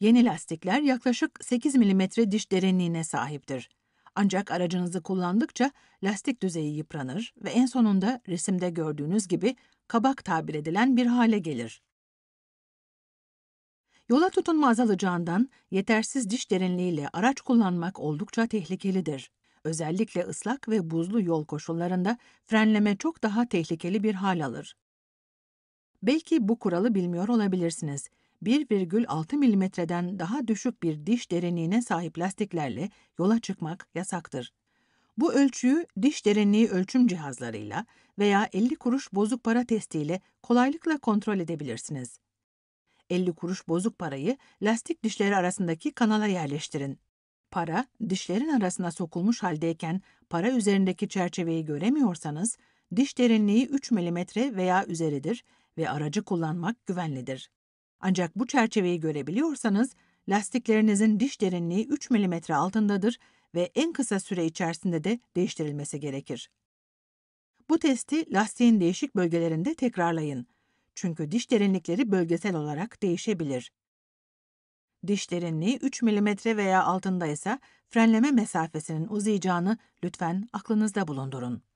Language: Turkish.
Yeni lastikler yaklaşık 8 mm diş derinliğine sahiptir. Ancak aracınızı kullandıkça lastik düzeyi yıpranır ve en sonunda resimde gördüğünüz gibi kabak tabir edilen bir hale gelir. Yola tutunma azalacağından yetersiz diş derinliğiyle araç kullanmak oldukça tehlikelidir. Özellikle ıslak ve buzlu yol koşullarında frenleme çok daha tehlikeli bir hal alır. Belki bu kuralı bilmiyor olabilirsiniz. 1,6 milimetreden daha düşük bir diş derinliğine sahip lastiklerle yola çıkmak yasaktır. Bu ölçüyü diş derinliği ölçüm cihazlarıyla veya 50 kuruş bozuk para testiyle kolaylıkla kontrol edebilirsiniz. 50 kuruş bozuk parayı lastik dişleri arasındaki kanala yerleştirin. Para, dişlerin arasına sokulmuş haldeyken para üzerindeki çerçeveyi göremiyorsanız, diş derinliği 3 mm veya üzeridir ve aracı kullanmak güvenlidir. Ancak bu çerçeveyi görebiliyorsanız lastiklerinizin diş derinliği 3 mm altındadır ve en kısa süre içerisinde de değiştirilmesi gerekir. Bu testi lastiğin değişik bölgelerinde tekrarlayın. Çünkü diş derinlikleri bölgesel olarak değişebilir. Diş derinliği 3 mm veya altında ise frenleme mesafesinin uzayacağını lütfen aklınızda bulundurun.